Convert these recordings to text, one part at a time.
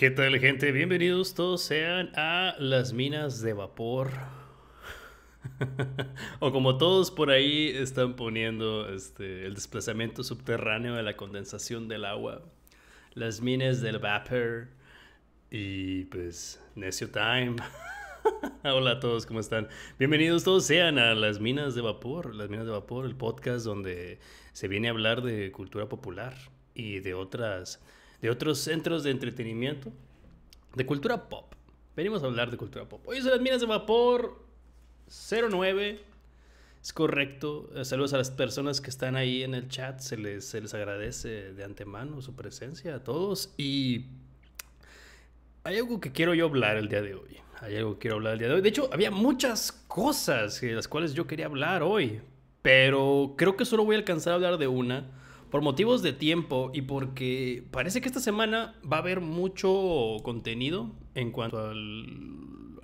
¿Qué tal gente? Bienvenidos todos sean a las minas de vapor. o como todos por ahí están poniendo este, el desplazamiento subterráneo de la condensación del agua. Las minas del vapor. Y pues, necio time. Hola a todos, ¿cómo están? Bienvenidos todos sean a Las Minas de Vapor, Las Minas de Vapor, el podcast donde se viene a hablar de cultura popular y de otras de otros centros de entretenimiento, de cultura pop. Venimos a hablar de cultura pop. Hoy se las minas de vapor 09. Es correcto. Eh, saludos a las personas que están ahí en el chat. Se les, se les agradece de antemano su presencia a todos. Y hay algo que quiero yo hablar el día de hoy. Hay algo que quiero hablar el día de hoy. De hecho, había muchas cosas de las cuales yo quería hablar hoy. Pero creo que solo voy a alcanzar a hablar de una por motivos de tiempo y porque parece que esta semana va a haber mucho contenido en cuanto al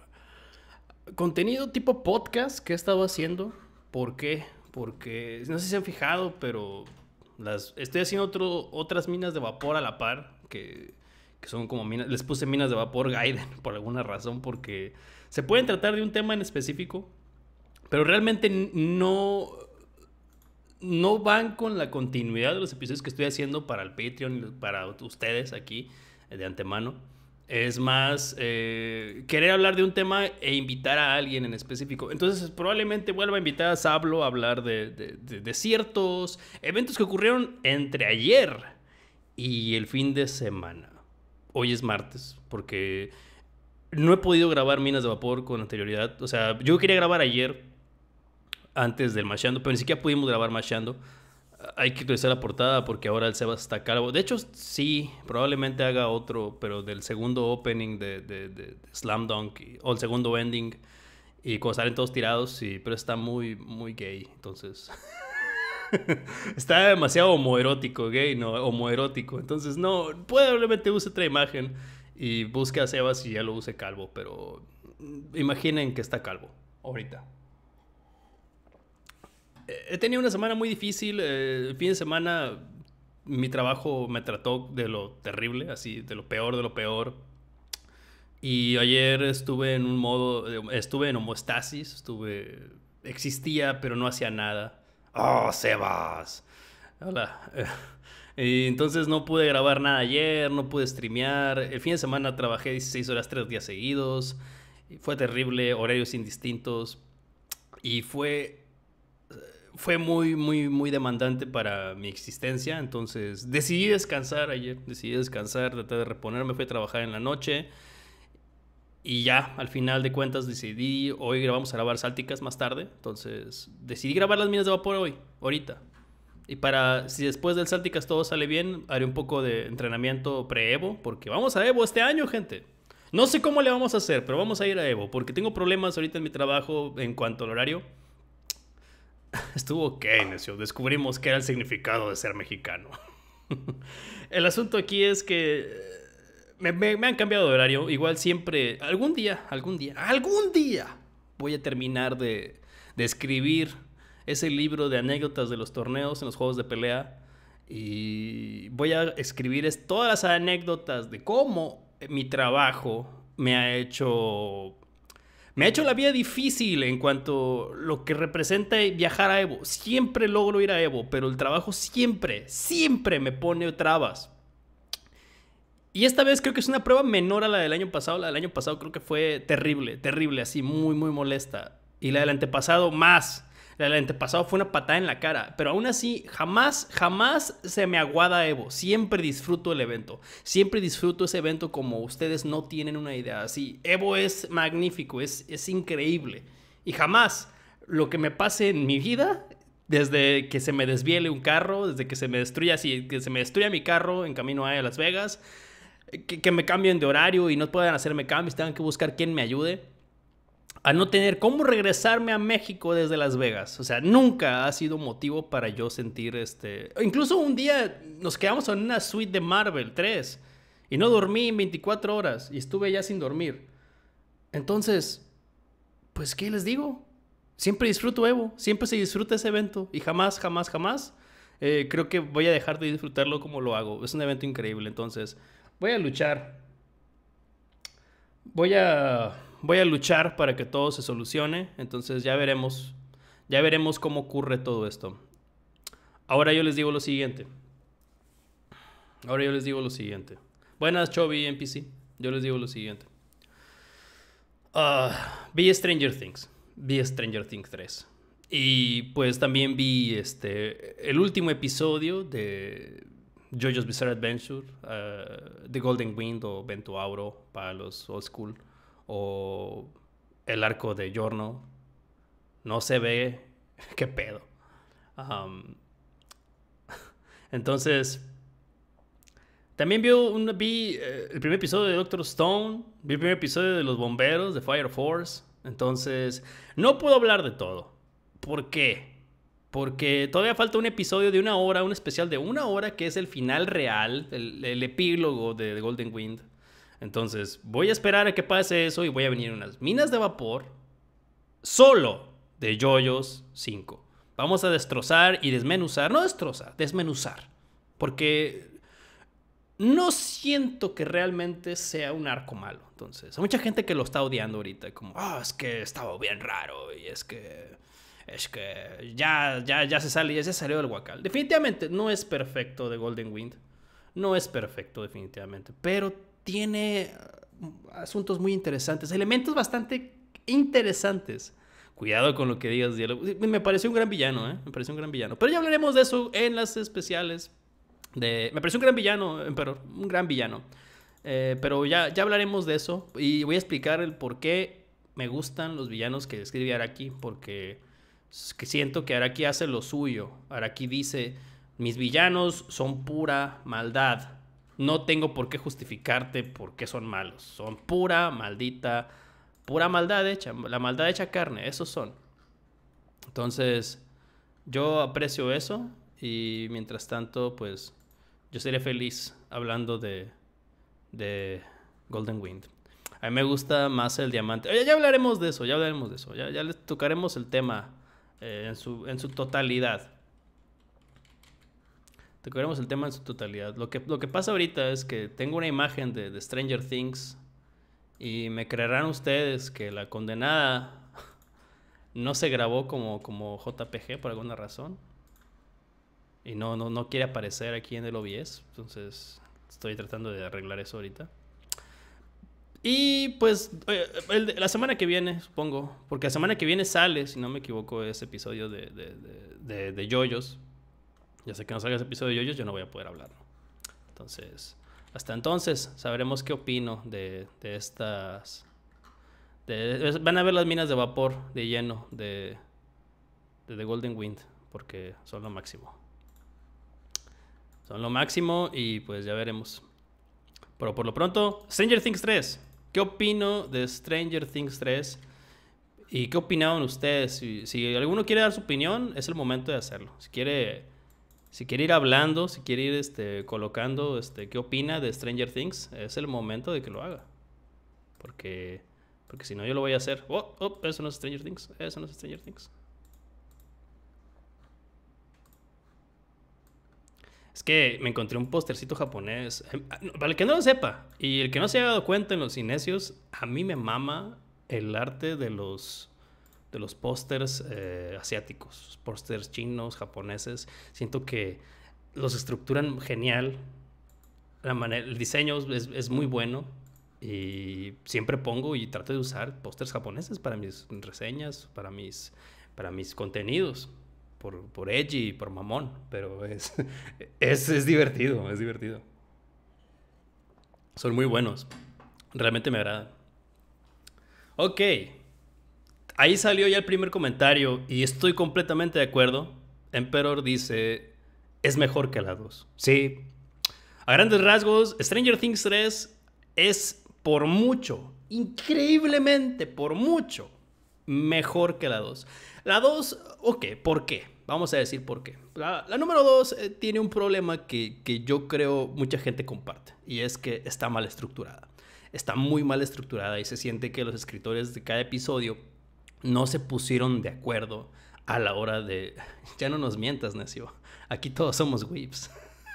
contenido tipo podcast que he estado haciendo. ¿Por qué? Porque no sé si se han fijado, pero las estoy haciendo otro, otras minas de vapor a la par que, que son como minas, les puse minas de vapor Gaiden por alguna razón porque se pueden tratar de un tema en específico, pero realmente no no van con la continuidad de los episodios que estoy haciendo para el Patreon y para ustedes aquí eh, de antemano. Es más, eh, querer hablar de un tema e invitar a alguien en específico. Entonces, probablemente vuelva a invitar a Sablo a hablar de ciertos eventos que ocurrieron entre ayer y el fin de semana. Hoy es martes, porque no he podido grabar Minas de Vapor con anterioridad. O sea, yo quería grabar ayer, antes del Machando, pero ni siquiera pudimos grabar Machando. Ah, hay que utilizar la portada porque ahora el Sebas está calvo. De hecho, sí, probablemente haga otro, pero del segundo opening de, de, de, Slam Dunk o el segundo ending. Y cuando salen todos tirados, sí, pero está muy, muy gay. Entonces, está demasiado homoerótico, gay, no, homoerótico. Entonces, no, probablemente use otra imagen y busque a Sebas y ya lo use calvo, pero mm, imaginen que está calvo ahorita he tenido una semana muy difícil. Eh, el fin de semana mi trabajo me trató de lo terrible, así, de lo peor, de lo peor. Y ayer estuve en un modo, eh, estuve en homostasis, estuve, existía, pero no hacía nada. ¡Oh, Sebas! Hola. Y entonces no pude grabar nada ayer, no pude streamear. El fin de semana trabajé 16 horas, 3 días seguidos. Fue terrible, horarios indistintos. Y fue fue muy, muy, muy demandante para mi existencia. Entonces decidí descansar ayer, decidí descansar, traté de reponerme, fui a trabajar en la noche. Y ya, al final de cuentas, decidí, hoy grabamos a grabar sálticas más tarde. Entonces decidí grabar las minas de vapor hoy, ahorita. Y para, si después del Sálticas todo sale bien, haré un poco de entrenamiento pre-Evo, porque vamos a Evo este año, gente. No sé cómo le vamos a hacer, pero vamos a ir a Evo, porque tengo problemas ahorita en mi trabajo en cuanto al horario. Estuvo ok, necio. Descubrimos qué era el significado de ser mexicano. el asunto aquí es que eh, me, han cambiado de horario. Igual siempre, algún día, algún día, algún día voy a terminar de, de escribir ese libro de anécdotas de los torneos en los juegos de pelea. Y voy a escribir todas las anécdotas de cómo mi trabajo me ha hecho me ha hecho la vida difícil en cuanto a lo que representa viajar a Evo. Siempre logro ir a Evo, pero el trabajo siempre, siempre me pone trabas. Y esta vez creo que es una prueba menor a la del año pasado. La del año pasado creo que fue terrible, terrible, así muy, muy molesta. Y la del antepasado más. El antepasado fue una patada en la cara, pero aún así jamás, jamás se me aguada Evo. Siempre disfruto el evento. Siempre disfruto ese evento como ustedes no tienen una idea. Así, Evo es magnífico, es, es increíble. Y jamás lo que me pase en mi vida, desde que se me desviele un carro, desde que se me destruya, así, que se me destruya mi carro en camino a Las Vegas, que, que me cambien de horario y no puedan hacerme cambios, tengan que buscar quién me ayude a no tener cómo regresarme a México desde Las Vegas. O sea, nunca ha sido motivo para yo sentir este... Incluso un día nos quedamos en una suite de Marvel 3 y no dormí 24 horas y estuve ya sin dormir. Entonces, pues, ¿qué les digo? Siempre disfruto Evo, siempre se disfruta ese evento y jamás, jamás, jamás eh, creo que voy a dejar de disfrutarlo como lo hago. Es un evento increíble, entonces voy a luchar. Voy a voy a luchar para que todo se solucione, entonces ya veremos, ya veremos cómo ocurre todo esto. Ahora yo les digo lo siguiente. Ahora yo les digo lo siguiente. Buenas, Chovy NPC. Yo les digo lo siguiente. Ah, vi Stranger Things. Vi Stranger Things 3. Y pues también vi este, el último episodio de JoJo's Bizarre Adventure, ah, The Golden Wind o Vento Auro para los old school o el arco de Giorno. No se ve qué pedo. entonces, también vi, eh, el primer episodio de Doctor Stone, vi el primer episodio de Los Bomberos, de Fire Force. Entonces, no puedo hablar de todo. ¿Por qué? Porque todavía falta un episodio de una hora, un especial de una hora, que es el final real, el, epílogo de Golden Wind. Entonces, voy a esperar a que pase eso y voy a venir unas minas de vapor solo de Yoyos 5. Vamos a destrozar y desmenuzar. No destrozar, desmenuzar. Porque no siento que realmente sea un arco malo. Entonces, hay mucha gente que lo está odiando ahorita. Como, ah, es que estaba bien raro y es que es que ya, ya, ya se sale, ya se salió del guacal. Definitivamente no es perfecto de Golden Wind. No es perfecto, definitivamente. Pero tiene eh, asuntos muy interesantes, elementos bastante interesantes. Cuidado con lo que digas, Me pareció un gran villano, ¿eh? Me pareció un gran villano. Pero ya hablaremos de eso en las especiales. Me pareció un gran villano, eh, pero Un gran villano. Eh, pero ya, ya hablaremos de eso. Y voy a explicar el por qué me gustan los villanos que escribe Araki. Porque siento que Araki hace lo suyo. Araki dice, mis villanos son pura maldad no tengo por qué justificarte por qué son malos. Son pura, maldita, pura maldad hecha, la maldad hecha carne, esos son. Entonces, yo aprecio eso y mientras tanto, pues, yo seré feliz hablando de, de Golden Wind. A mí me gusta más el diamante. Ya, ya hablaremos de eso, ya hablaremos de eso. Ya, ya les tocaremos el tema eh, en, su, en su totalidad cubrimos el tema en su totalidad. Lo que, lo que pasa ahorita es que tengo una imagen de, Stranger Things y me creerán ustedes que la condenada no se grabó como, como JPG por alguna razón. Y no, no, quiere aparecer aquí en el OBS. Entonces estoy tratando de arreglar eso ahorita. Y pues eh, la semana que viene, supongo, porque la semana que viene sale, si no me equivoco, ese episodio de, de, de Yoyos. Ya sé que no salga ese episodio de yoyos, yo no voy a poder hablar. Entonces, hasta entonces sabremos qué opino de, estas... van a ver las minas de vapor de lleno de, de The Golden Wind, porque son lo máximo. Son lo máximo y pues ya veremos. Pero por lo pronto, Stranger Things 3. ¿Qué opino de Stranger Things 3? ¿Y qué opinaron ustedes? si, alguno quiere dar su opinión, es el momento de hacerlo. Si quiere si quiere ir hablando, si quiere ir este, colocando este, qué opina de Stranger Things, es el momento de que lo haga. Porque, porque si no, yo lo voy a hacer. Oh, oh, eso no es Stranger Things. Eso no es Stranger Things. Es que me encontré un postercito japonés. Em, ah, para el que no lo sepa y el que no se haya dado cuenta en los inecios, a mí me mama el arte de los de los pósters eh, asiáticos, pósters chinos, japoneses. Siento que los estructuran genial. La el diseño es, muy bueno. Y siempre pongo y trato de usar pósters japoneses para mis reseñas, para mis, para mis contenidos. Por, por y por mamón. Pero es, es, es divertido, es divertido. Son muy buenos. Realmente me agrada. Ok ahí salió ya el primer comentario y estoy completamente de acuerdo. Emperor dice, es mejor que la 2. Sí. A grandes rasgos, Stranger Things 3 es por mucho, increíblemente por mucho, mejor que la 2. La 2, ok, ¿por qué? Vamos a decir por qué. La, número 2 eh, tiene un problema que, que yo creo mucha gente comparte y es que está mal estructurada. Está muy mal estructurada y se siente que los escritores de cada episodio no se pusieron de acuerdo a la hora de... Ya no nos mientas, necio. Aquí todos somos whips.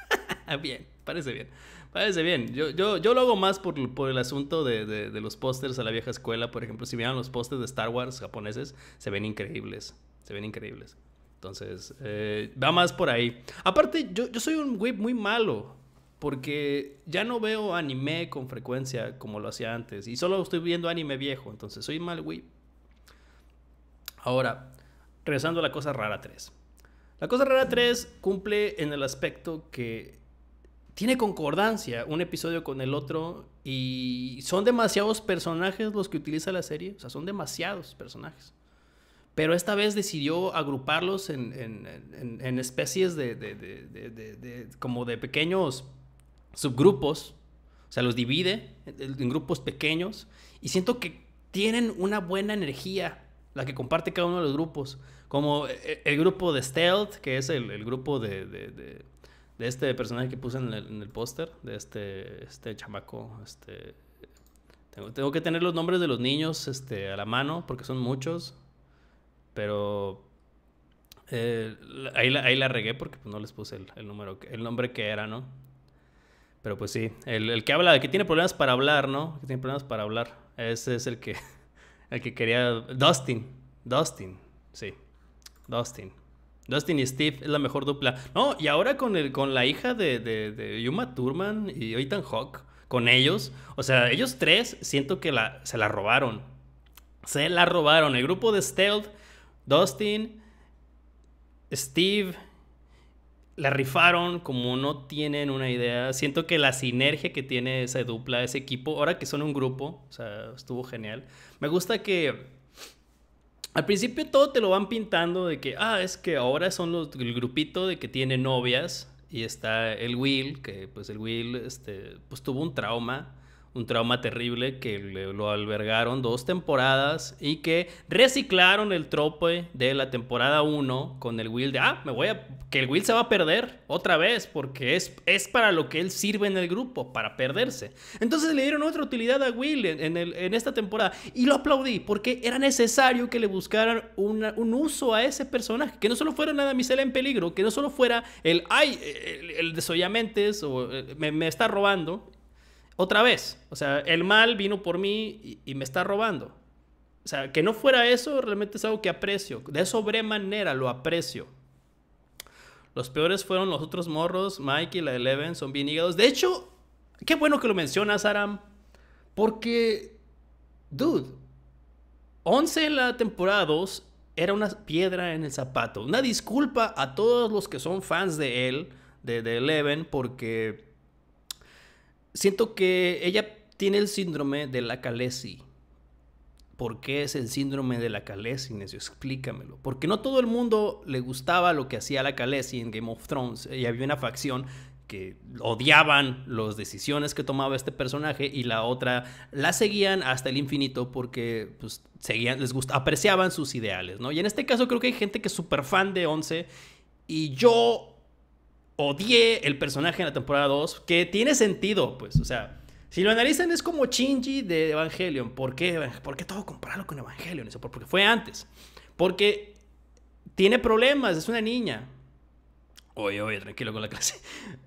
bien, parece bien. Parece bien. Yo, yo, lo hago más por, el asunto de, los pósters a la vieja escuela. Por ejemplo, si miran los pósters de Star Wars japoneses, se ven increíbles. Se ven increíbles. Entonces, eh, va más por ahí. Aparte, yo, soy un whip muy malo porque ya no veo anime con frecuencia como lo hacía antes y solo estoy viendo anime viejo, entonces soy mal whip. Ahora, regresando a la cosa rara 3. La cosa rara 3 cumple en el aspecto que tiene concordancia un episodio con el otro y son demasiados personajes los que utiliza la serie, o sea, son demasiados personajes. Pero esta vez decidió agruparlos en, especies de, de, como de pequeños subgrupos, o sea, los divide en grupos pequeños y siento que tienen una buena energía la que comparte cada uno de los grupos. Como eh, eh, el grupo de Stealth, que es el, grupo de, de, este personaje que puse en el, póster, de este, este chamaco. Este, tengo, tengo, que tener los nombres de los niños este, a la mano, porque son muchos. Pero eh, ahí, la, ahí regué porque pues, no les puse el, número, el nombre que era, ¿no? Pero pues sí, el, el que habla, el que tiene problemas para hablar, ¿no? El que tiene problemas para hablar. Ese es el que el que quería. Dustin. Dustin. Sí. Dustin. Dustin y Steve es la mejor dupla. No, y ahora con, el, con la hija de, Yuma Turman y Ethan Hawk, con ellos, o sea, ellos tres siento que la, se la robaron. Se la robaron. El grupo de Stealth, Dustin, Steve la rifaron como no tienen una idea. Siento que la sinergia que tiene esa dupla, ese equipo, ahora que son un grupo, o sea, estuvo genial. Me gusta que al principio todo te lo van pintando de que, ah, es que ahora son los, el grupito de que tiene novias y está el Will, que pues el Will este, pues tuvo un trauma un trauma terrible que lo albergaron dos temporadas y que reciclaron el trope de la temporada 1 con el Will de, ah, me voy a, que el Will se va a perder otra vez porque es, es para lo que él sirve en el grupo, para perderse. Entonces le dieron otra utilidad a Will en, el, en esta temporada y lo aplaudí porque era necesario que le buscaran un uso a ese personaje, que no solo fuera nada damisela en peligro, que no solo fuera el, ay, el, de desollamentes o eh, me está robando otra vez, o sea, el mal vino por mí y, me está robando. O sea, que no fuera eso realmente es algo que aprecio. De sobremanera lo aprecio. Los peores fueron los otros morros, Mike y la Eleven, son bien hígados. De hecho, qué bueno que lo mencionas, Aram. Porque, dude, 11 en la temporada 2 era una piedra en el zapato. Una disculpa a todos los que son fans de él, de, de Eleven, porque siento que ella tiene el síndrome de la calesi. ¿Por qué es el síndrome de la calesi, Necio? Explícamelo. Porque no todo el mundo le gustaba lo que hacía la calesi en Game of Thrones. Y había una facción que odiaban las decisiones que tomaba este personaje y la otra la seguían hasta el infinito porque pues, les apreciaban sus ideales, ¿no? Y en este caso creo que hay gente que es súper fan de Once y yo odié el personaje en la temporada 2, que tiene sentido, pues, o sea, si lo analizan es como Shinji de Evangelion. ¿Por qué? ¿Por qué todo compararlo con Evangelion? Eso, porque fue antes. Porque tiene problemas, es una niña. Oye, oye, tranquilo con la clase.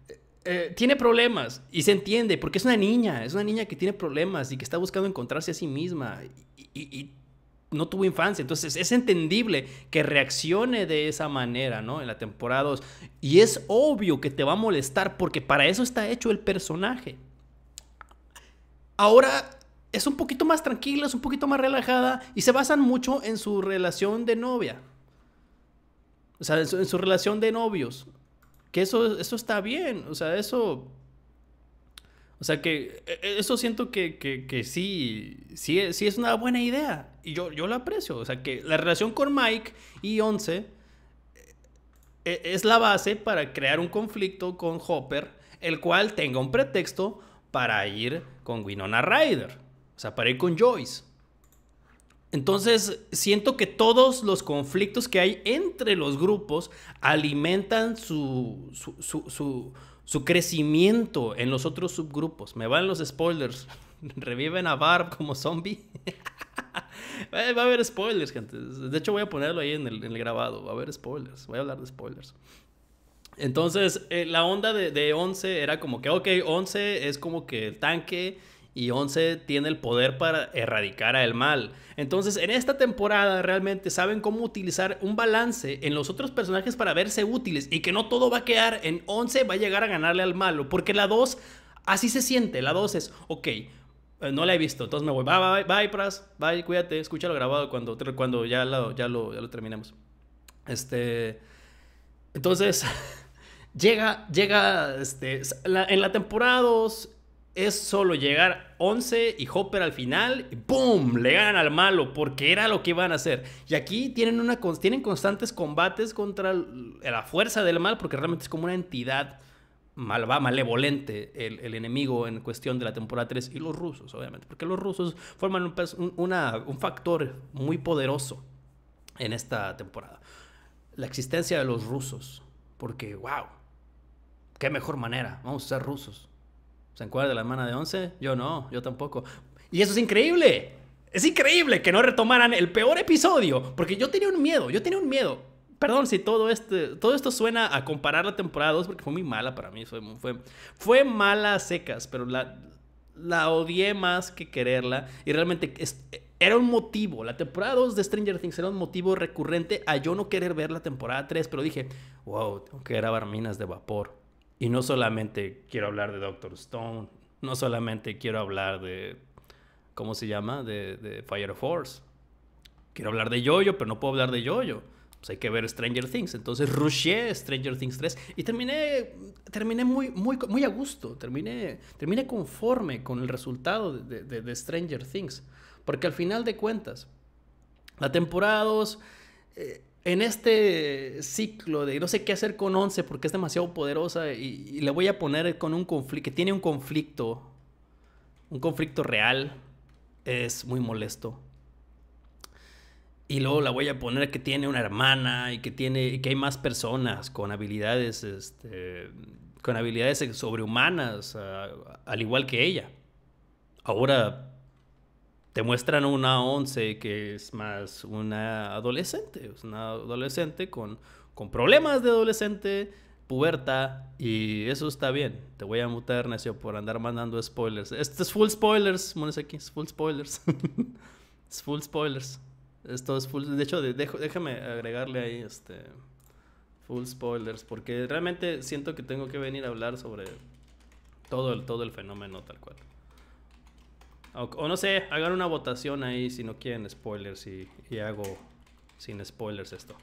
Eh, tiene problemas y se entiende porque es una niña, es una niña que tiene problemas y que está buscando encontrarse a sí misma y no tuvo infancia. Entonces es entendible que reaccione de esa manera, ¿no? En la temporada 2. Y es obvio que te va a molestar porque para eso está hecho el personaje. Ahora es un poquito más tranquila, es un poquito más relajada y se basan mucho en su relación de novia. O sea, en su, relación de novios. Que eso, está bien. O sea, eso o sea que e, e, eso siento que, sí, sí, sí, es una buena idea y yo, yo la aprecio. O sea, que la relación con Mike y Once eh, eh, es la base para crear un conflicto con Hopper, el cual tenga un pretexto para ir con Winona Ryder. O sea, para ir con Joyce. Entonces, siento que todos los conflictos que hay entre los grupos alimentan su, crecimiento en los otros subgrupos. Me van los spoilers. Reviven a Barb como zombie. Eh, va a haber spoilers, gente. De hecho, voy a ponerlo ahí en el, grabado. Va a haber spoilers. Voy a hablar de spoilers. Entonces, eh, la onda de, Once 11 era como que, ok, 11 es como que el tanque y 11 tiene el poder para erradicar al mal. Entonces, en esta temporada realmente saben cómo utilizar un balance en los otros personajes para verse útiles y que no todo va a quedar en 11 va a llegar a ganarle al malo, porque la 2 así se siente, la 2 es, ok, eh, no la he visto, entonces me voy. Bye, bye, bye, Pras. Bye, cuídate. Escúchalo grabado cuando, cuando ya, lo, ya, lo, ya terminemos. Este. Entonces, llega, llega. Este, en la temporada 2 es solo llegar 11 y Hopper al final, y ¡boom! Le ganan al malo, porque era lo que iban a hacer. Y aquí tienen, una, tienen constantes combates contra la fuerza del mal, porque realmente es como una entidad malva, malevolente el, enemigo en cuestión de la temporada 3 y los rusos, obviamente, porque los rusos forman un, un factor muy poderoso en esta temporada. La existencia de los rusos, porque, wow, qué mejor manera, vamos a ser rusos. ¿Se encuentra de la hermana de 11? Yo no, yo tampoco. Y eso es increíble. Es increíble que no retomaran el peor episodio, porque yo tenía un miedo, yo tenía un miedo Perdón si todo, este, todo esto suena a comparar la temporada 2 porque fue muy mala para mí. Fue, fue, fue mala a secas, pero la, la odié más que quererla. Y realmente era un motivo. La temporada 2 de Stranger Things era un motivo recurrente a yo no querer ver la temporada 3. Pero dije, wow, tengo que grabar minas de vapor. Y no solamente quiero hablar de Doctor Stone. No solamente quiero hablar de. ¿Cómo se llama? De, Fire Force. Quiero hablar de Yoyo, pero no puedo hablar de Yoyo. Pues, hay que ver Stranger Things. Entonces rushé Stranger Things 3 y terminé, terminé muy, muy, muy a gusto, terminé, terminé conforme con el resultado de, de, de Stranger Things. Porque al final de cuentas, la temporada 2, eh, en este ciclo de no sé qué hacer con 11 porque es demasiado poderosa y, y le voy a poner con un conflicto, que tiene un conflicto, un conflicto real, es muy molesto y luego la voy a poner que tiene una hermana y que tiene que hay más personas con habilidades este, con habilidades sobrehumanas al igual que ella ahora te muestran una 11 que es más una adolescente es una adolescente con con problemas de adolescente puberta y eso está bien te voy a mutar necio por andar mandando spoilers este es full spoilers Mones aquí es full spoilers es full spoilers esto es full. De hecho, déjame agregarle ahí este. Full spoilers, porque realmente siento que tengo que venir a hablar sobre todo el, todo el fenómeno tal cual. O, no sé, hagan una votación ahí si no quieren spoilers y, hago sin spoilers esto.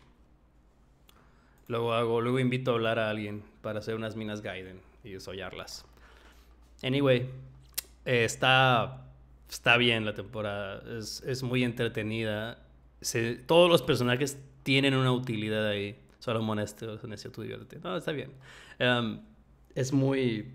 Luego hago, luego invito a hablar a alguien para hacer unas minas Gaiden y desollarlas. Anyway, eh, está, está bien la temporada, es, es muy entretenida todos los personajes tienen una utilidad ahí. Solo monestros, necesito divertirte No, está bien. Em, es muy...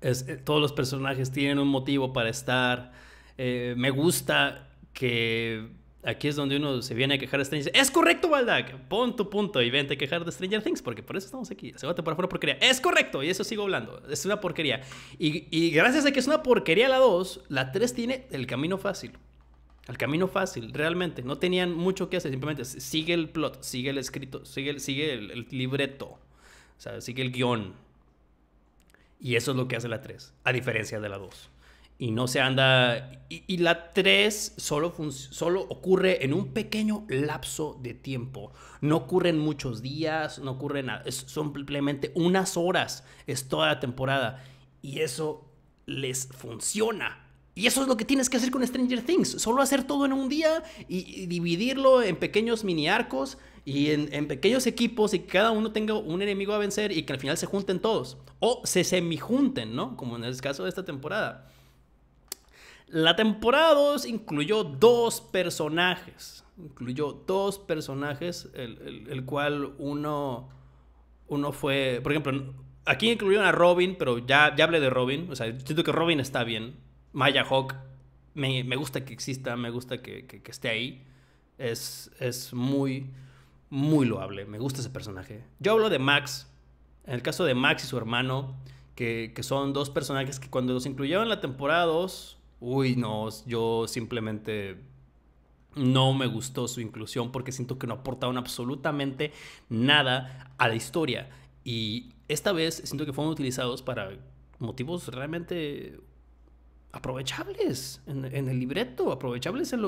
Eh, todos los personajes tienen un motivo para estar. Eh, me gusta que aquí es donde uno se viene a quejar de Stranger Things. Es correcto, Baldac. punto punto y vente a quejar de Stranger Things, porque por eso estamos aquí. Se para afuera porquería. Es correcto, y eso sigo hablando. Es una porquería. Y, y gracias a que es una porquería la 2, la 3 tiene el camino fácil al camino fácil, realmente. No tenían mucho que hacer, simplemente sigue el plot, sigue el escrito, sigue, el, sigue el, libreto, sigue el guión. Y eso es lo que hace la 3, a diferencia de la 2. Y no se anda... Y, la 3 solo, solo ocurre en un pequeño lapso de tiempo. No ocurren muchos días, no ocurre nada. Es simplemente unas horas, es toda la temporada. Y eso les funciona y eso es lo que tienes que hacer con Stranger Things. Solo hacer todo en un día y, dividirlo en pequeños mini arcos y en, pequeños equipos y que cada uno tenga un enemigo a vencer y que al final se junten todos. O se semijunten, ¿no? Como en el caso de esta temporada. La temporada 2 incluyó dos personajes. Incluyó dos personajes, el, cual uno, uno fue, por ejemplo, aquí incluyeron a Robin, pero ya, ya hablé de Robin. O sea, siento que Robin está bien Maya Hawk me, gusta que exista, me gusta que, esté ahí. Es, es, muy, muy loable. Me gusta ese personaje. Yo hablo de Max. En el caso de Max y su hermano, que, que son dos personajes que cuando los incluyeron en la temporada 2, uy, no, yo simplemente no me gustó su inclusión porque siento que no aportaron absolutamente nada a la historia. Y esta vez siento que fueron utilizados para motivos realmente aprovechables en, el libreto, aprovechables en,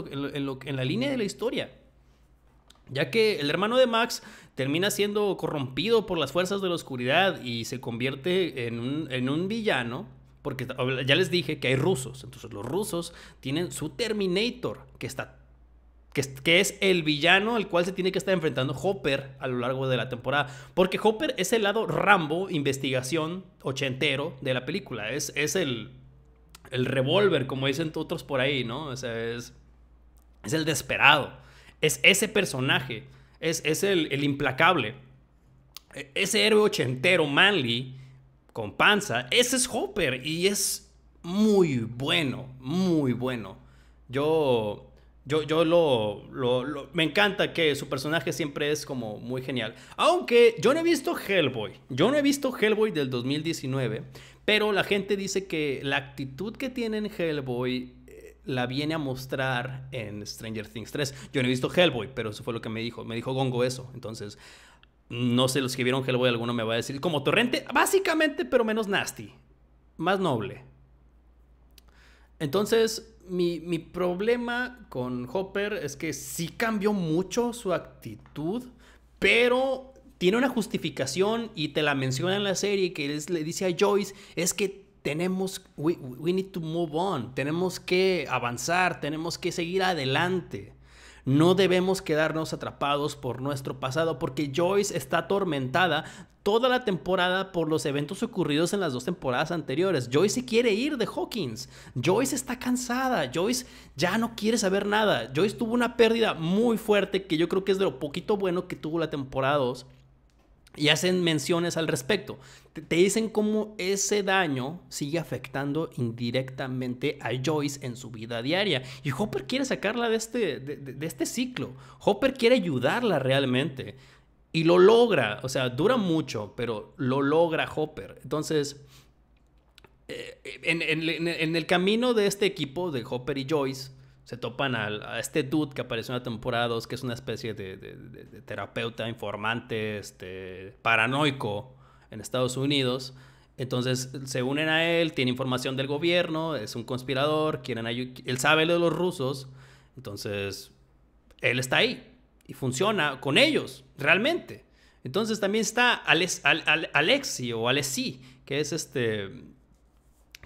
la línea de la historia. Ya que el hermano de Max termina siendo corrompido por las fuerzas de la oscuridad y se convierte en un, villano, porque ya les dije que hay rusos, entonces los rusos tienen su Terminator, que está que, es el villano al cual se tiene que estar enfrentando Hopper a lo largo de la temporada. Porque Hopper es el lado Rambo, investigación ochentero de la película. Es, es el el revólver, como dicen otros por ahí, ¿no? O sea, es, es el desesperado, es ese personaje, es, el, implacable. E, ese héroe ochentero, Manly, con panza, ese es Hopper y es muy bueno, muy bueno. Yo, yo, yo lo, lo, Me encanta que su personaje siempre es como muy genial. Aunque yo no he visto Hellboy. Yo no he visto Hellboy del 2019. Pero la gente dice que la actitud que tiene en Hellboy eh, la viene a mostrar en Stranger Things 3. Yo no he visto Hellboy, pero eso fue lo que me dijo. Me dijo Gongo eso. Entonces, no sé, los que vieron Hellboy, alguno me va a decir como torrente, básicamente, pero menos nasty. Más noble. Entonces, mi, mi problema con Hopper es que sí cambió mucho su actitud, pero tiene una justificación y te la menciona en la serie que le dice a Joyce, es que tenemos, we, need to move on, tenemos que avanzar, tenemos que seguir adelante. No debemos quedarnos atrapados por nuestro pasado porque Joyce está atormentada toda la temporada por los eventos ocurridos en las dos temporadas anteriores. Joyce se quiere ir de Hawkins. Joyce está cansada. Joyce ya no quiere saber nada. Joyce tuvo una pérdida muy fuerte que yo creo que es de lo poquito bueno que tuvo la temporada 2 y hacen menciones al respecto. Te dicen cómo ese daño sigue afectando indirectamente a Joyce en su vida diaria. Y Hopper quiere sacarla de este, de, este ciclo. Hopper quiere ayudarla realmente. Y lo logra. O sea, dura mucho, pero lo logra Hopper. Entonces, eh, en, en el camino de este equipo de Hopper y Joyce, se topan al, a, este dude que apareció en la temporada 2, que es una especie de, terapeuta, informante, este, paranoico en Estados Unidos. Entonces se unen a él, tiene información del gobierno, es un conspirador, quieren él sabe lo de los rusos, entonces él está ahí y funciona con ellos, realmente. Entonces también está Alex, Alexi o Alexi, que es este,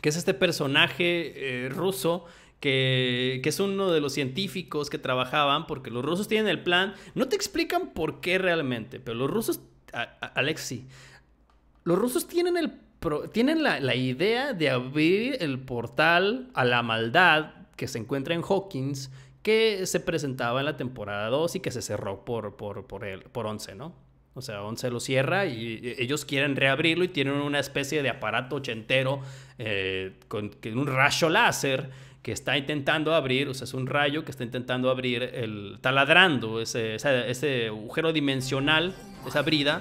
que es este personaje eh, ruso que, es uno de los científicos que trabajaban, porque los rusos tienen el plan, no te explican por qué realmente, pero los rusos, Alexi, los rusos tienen, el, tienen la, idea de abrir el portal a la maldad que se encuentra en Hawkins, que se presentaba en la temporada 2 y que se cerró por, por, el, por 11, ¿no? O sea, 11 lo cierra y ellos quieren reabrirlo y tienen una especie de aparato ochentero eh, con, un rayo láser que está intentando abrir, o sea, es un rayo que está intentando abrir, el, taladrando ese, ese, agujero dimensional, esa brida.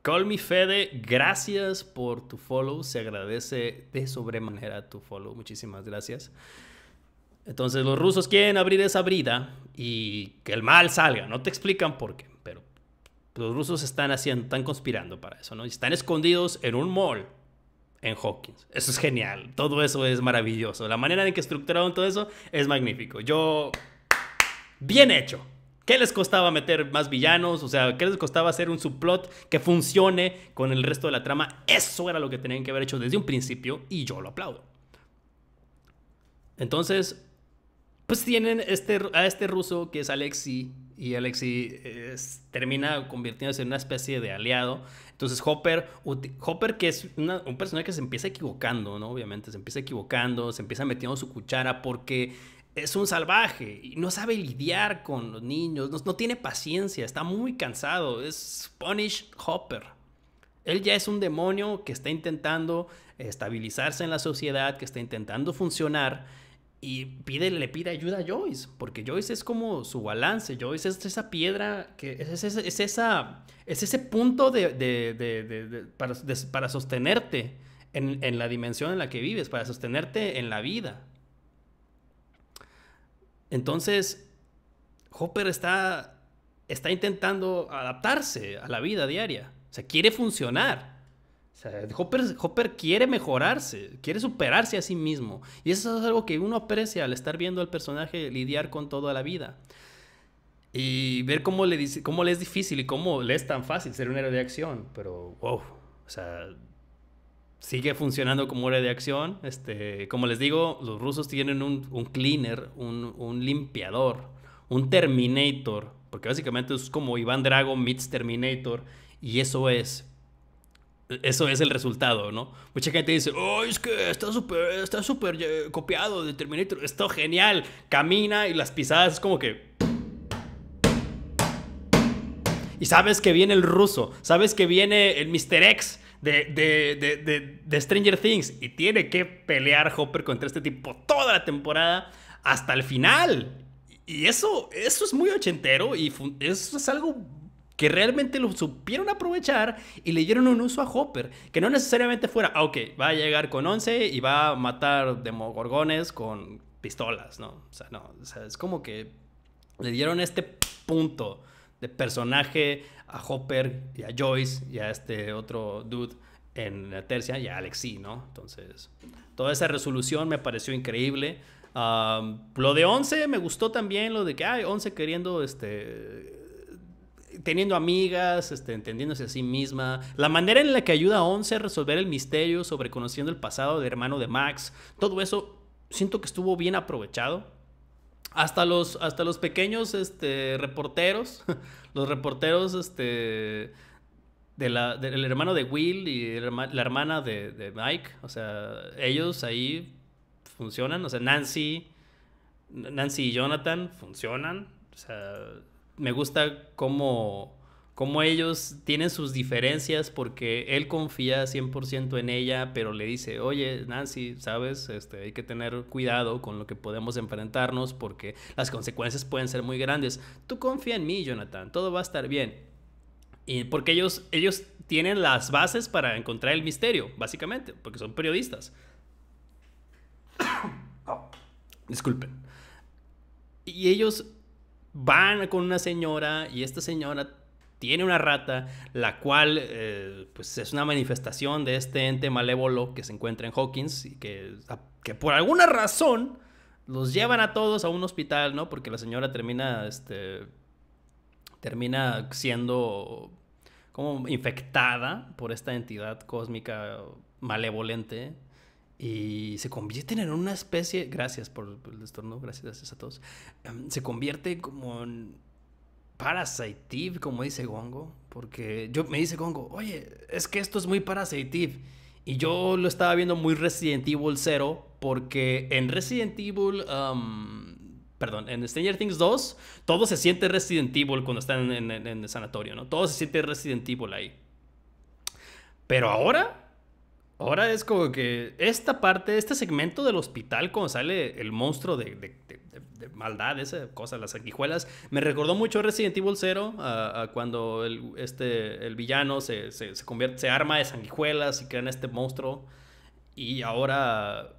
Call me Fede, gracias por tu follow, se agradece de sobremanera tu follow, muchísimas gracias. Entonces los rusos quieren abrir esa brida y que el mal salga, no te explican por qué, pero los rusos están haciendo, están conspirando para eso, ¿no? están escondidos en un mall en Hawkins. Eso es genial. Todo eso es maravilloso. La manera en que estructuraron todo eso es magnífico. Yo. Bien hecho. ¿Qué les costaba meter más villanos? O sea, ¿qué les costaba hacer un subplot que funcione con el resto de la trama? Eso era lo que tenían que haber hecho desde un principio y yo lo aplaudo. Entonces, pues tienen este, a este ruso que es Alexi y Alexi termina convirtiéndose en una especie de aliado. Entonces Hopper, Hopper que es un personaje que se empieza equivocando, ¿no? Obviamente, se empieza equivocando, se empieza metiendo su cuchara porque es un salvaje y no sabe lidiar con los niños, no, no tiene paciencia, está muy cansado, es Punish Hopper. Él ya es un demonio que está intentando estabilizarse en la sociedad, que está intentando funcionar y pide, le pide ayuda a Joyce, porque Joyce es como su balance, Joyce es esa piedra, que es, esa, es ese punto de, de, para, sostenerte en, en, la dimensión en la que vives, para sostenerte en la vida. Entonces, Hopper está, está intentando adaptarse a la vida diaria, o sea, quiere funcionar o Hopper, quiere mejorarse, quiere superarse a sí mismo. Y eso es algo que uno aprecia al estar viendo al personaje lidiar con toda la vida. Y ver cómo le, dice, cómo le es difícil y cómo le es tan fácil ser un héroe de acción. Pero, wow, o sea, sigue funcionando como héroe de acción. Este, como les digo, los rusos tienen un, cleaner, un, limpiador, un Terminator. Porque básicamente es como Iván Drago meets Terminator. Y eso es eso es el resultado, ¿no? Mucha gente dice, oh, es que está súper, está eh, copiado de Terminator, está genial, camina y las pisadas es como que... Y sabes que viene el ruso, sabes que viene el Mr. X de, Stranger Things y tiene que pelear Hopper contra este tipo toda la temporada hasta el final. Y eso, eso es muy ochentero y eso es algo que realmente lo supieron aprovechar y le dieron un uso a Hopper, que no necesariamente fuera, ah, ok, va a llegar con 11 y va a matar demogorgones con pistolas, ¿no? O sea, no, o sea, es como que le dieron este punto de personaje a Hopper y a Joyce y a este otro dude en la tercia y a Alexi, ¿no? Entonces, toda esa resolución me pareció increíble. lo de 11 me gustó también, lo de que hay 11 queriendo este teniendo amigas, este, entendiéndose a sí misma. La manera en la que ayuda a Once a resolver el misterio sobre conociendo el pasado de hermano de Max. Todo eso siento que estuvo bien aprovechado. Hasta los, hasta los pequeños este, reporteros, los reporteros este, de la, del hermano de Will y la hermana de, de Mike, o sea, ellos ahí funcionan, o sea, Nancy, Nancy y Jonathan funcionan, o sea, me gusta cómo, cómo ellos tienen sus diferencias porque él confía 100% en ella, pero le dice, oye, Nancy, ¿sabes? Este, hay que tener cuidado con lo que podemos enfrentarnos porque las consecuencias pueden ser muy grandes. Tú confía en mí, Jonathan, todo va a estar bien. Y porque ellos, ellos tienen las bases para encontrar el misterio, básicamente, porque son periodistas. Disculpen. Y ellos van con una señora y esta señora tiene una rata, la cual eh, pues, es una manifestación de este ente malévolo que se encuentra en Hawkins y que, que por alguna razón los llevan a todos a un hospital, ¿no? Porque la señora termina, este, termina siendo como infectada por esta entidad cósmica malevolente y se convierten en una especie, gracias por, el destorno, gracias, a todos, em, se convierte como en como dice Gongo, porque yo me dice Gongo, oye, es que esto es muy parasitive. Y yo lo estaba viendo muy Resident Evil 0, porque en Resident Evil, em, perdón, en Stranger Things 2, todo se siente Resident Evil cuando están en, en el sanatorio, ¿no? Todo se siente Resident Evil ahí. Pero ahora Ahora es como que esta parte, este segmento del hospital, cuando sale el monstruo de, maldad, esa cosa, las sanguijuelas, me recordó mucho Resident Evil 0, cuando el, este, el villano se, se, convierte, arma de sanguijuelas y crean este monstruo. Y ahora,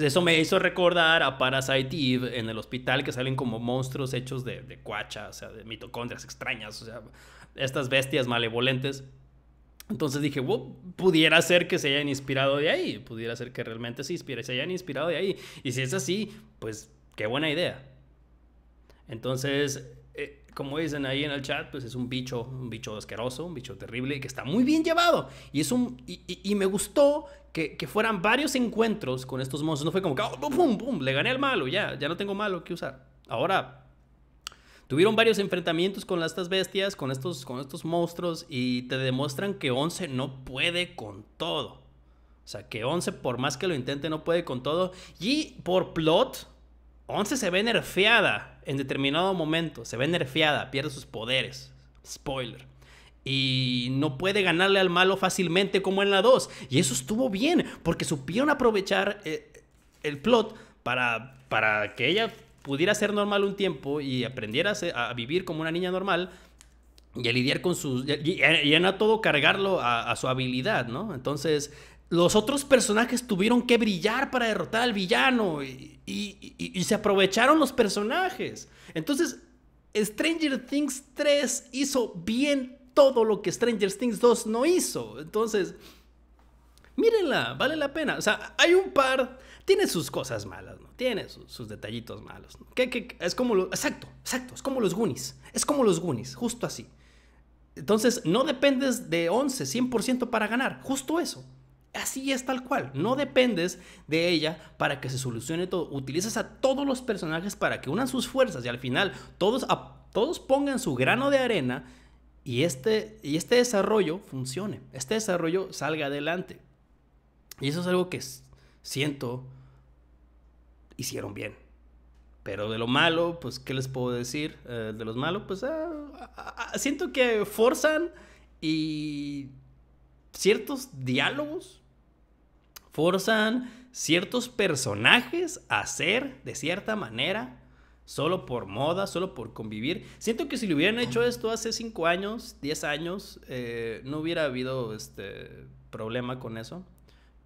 eso me hizo recordar a Parasite Eve en el hospital, que salen como monstruos hechos de, de cuacha, o sea, de mitocondrias extrañas, o sea, estas bestias malevolentes. Entonces dije, wow, pudiera ser que se hayan inspirado de ahí, pudiera ser que realmente se, se hayan inspirado de ahí. Y si es así, pues qué buena idea. Entonces, eh, como dicen ahí en el chat, pues es un bicho, un bicho asqueroso, un bicho terrible, que está muy bien llevado. Y, es un, y, me gustó que, fueran varios encuentros con estos monstruos. No fue como que, oh, pum, pum, le gané al malo, ya, ya no tengo malo que usar. Ahora Tuvieron varios enfrentamientos con estas bestias, con estos, con estos monstruos, y te demuestran que Once no puede con todo. O sea, que Once, por más que lo intente, no puede con todo. Y por plot, Once se ve nerfeada en determinado momento. Se ve nerfeada, pierde sus poderes. Spoiler y no puede ganarle al malo fácilmente como en la 2. Y eso estuvo bien, porque supieron aprovechar eh, el plot para, para que ella pudiera ser normal un tiempo y aprendiera eh, a, vivir como una niña normal y a lidiar con sus... y, a, todo cargarlo a, su habilidad, ¿no? Entonces, los otros personajes tuvieron que brillar para derrotar al villano y, y, se aprovecharon los personajes. Entonces, Stranger Things 3 hizo bien todo lo que Stranger Things 2 no hizo. Entonces, mírenla, vale la pena. O sea, hay un par, tiene sus cosas malas, ¿no? tiene sus detallitos malos. Que, es como lo, exacto, exacto, es como los Goonies, es como los Goonies, justo así. Entonces, no dependes de 11, 100% para ganar, justo eso. Así es tal cual, no dependes de ella para que se solucione todo. Utilizas a todos los personajes para que unan sus fuerzas y al final todos, todos pongan su grano de arena y este, y este desarrollo funcione, este desarrollo salga adelante. Y eso es algo que siento hicieron bien. Pero de lo malo, pues, ¿qué les puedo decir? Eh, de los malos, pues, ah, ah, ah, siento que forzan y ciertos diálogos, forzan ciertos personajes a ser de cierta manera, solo por moda, solo por convivir. Siento que si le hubieran hecho esto hace 5 años, 10 años, eh, no hubiera habido este problema con eso.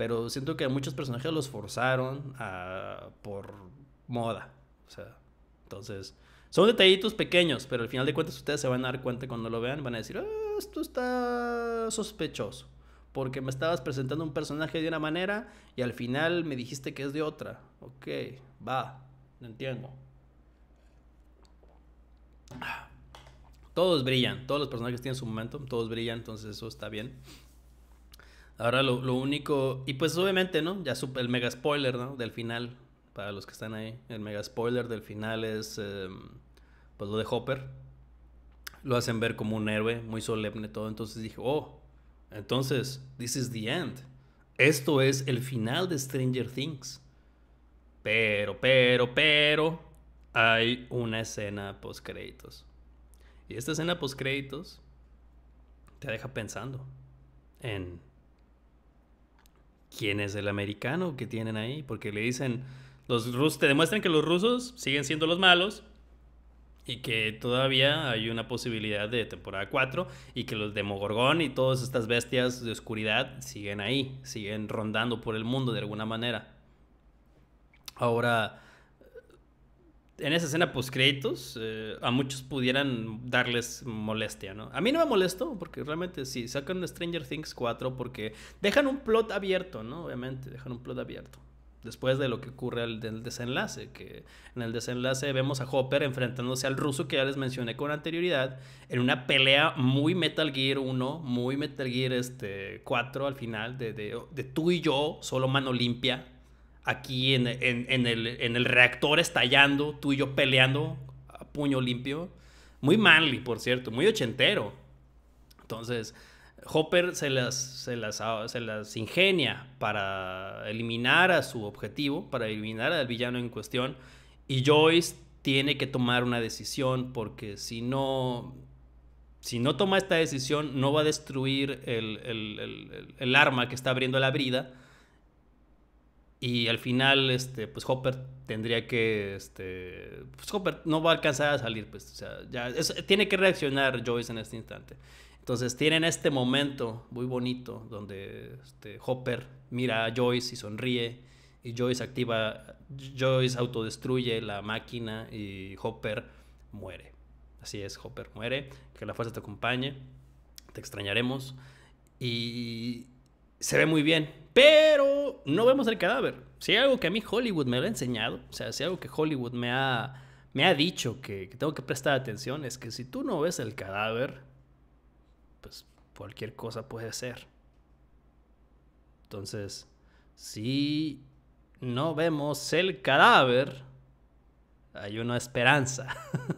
Pero siento que muchos personajes los forzaron por moda. O sea, entonces, son detallitos pequeños, pero al final de cuentas ustedes se van a dar cuenta cuando lo vean, van a decir, ah, esto está sospechoso. Porque me estabas presentando un personaje de una manera y al final me dijiste que es de otra. Ok, va, no entiendo. Todos brillan, todos los personajes tienen su momento, todos brillan, entonces eso está bien. Ahora lo, único, y pues obviamente, ¿no? Ya supe el mega spoiler, ¿no? Del final, para los que están ahí. El mega spoiler del final es, em, pues lo de Hopper. Lo hacen ver como un héroe, muy solemne todo. Entonces dije, oh, entonces, this is the end. Esto es el final de Stranger Things. Pero, pero, pero, hay una escena post créditos. Y esta escena post créditos te deja pensando en quién es el americano que tienen ahí, porque le dicen, los rusos, te demuestran que los rusos siguen siendo los malos y que todavía hay una posibilidad de temporada 4 y que los Demogorgón y todas estas bestias de oscuridad siguen ahí, siguen rondando por el mundo de alguna manera. Ahora, en esa escena post créditos eh, a muchos pudieran darles molestia, ¿no? A mí no me molesto, porque realmente sí, sacan Stranger Things 4 porque dejan un plot abierto, ¿no? Obviamente, dejan un plot abierto. Después de lo que ocurre en el desenlace, que en el desenlace vemos a Hopper enfrentándose al ruso que ya les mencioné con anterioridad, en una pelea muy Metal Gear 1, muy Metal Gear este, 4 al final, de, de, de tú y yo, solo mano limpia, aquí en, el, reactor estallando, tú y yo peleando a puño limpio. Muy manly, por cierto, muy ochentero. Entonces, Hopper se las, se ah, ingenia para eliminar a su objetivo, para eliminar al villano en cuestión. Y Joyce tiene que tomar una decisión porque si no, si no toma esta decisión, no va a destruir el arma que está abriendo la brida y al final, este, pues Hopper tendría que, este, pues Hopper no va a alcanzar a salir, pues, ya, tiene que reaccionar Joyce en este instante. Entonces tienen este momento muy bonito donde este, Hopper mira a Joyce y sonríe y Joyce activa, Joyce autodestruye la máquina y Hopper muere. Así es, Hopper muere, que la fuerza te acompañe, te extrañaremos y, se ve muy bien, pero no vemos el cadáver. Si hay algo que a mí Hollywood me lo ha enseñado, o sea, si algo que Hollywood me ha, me ha dicho que, que tengo que prestar atención, es que si tú no ves el cadáver, pues cualquier cosa puede ser. Entonces, si no vemos el cadáver, hay una esperanza.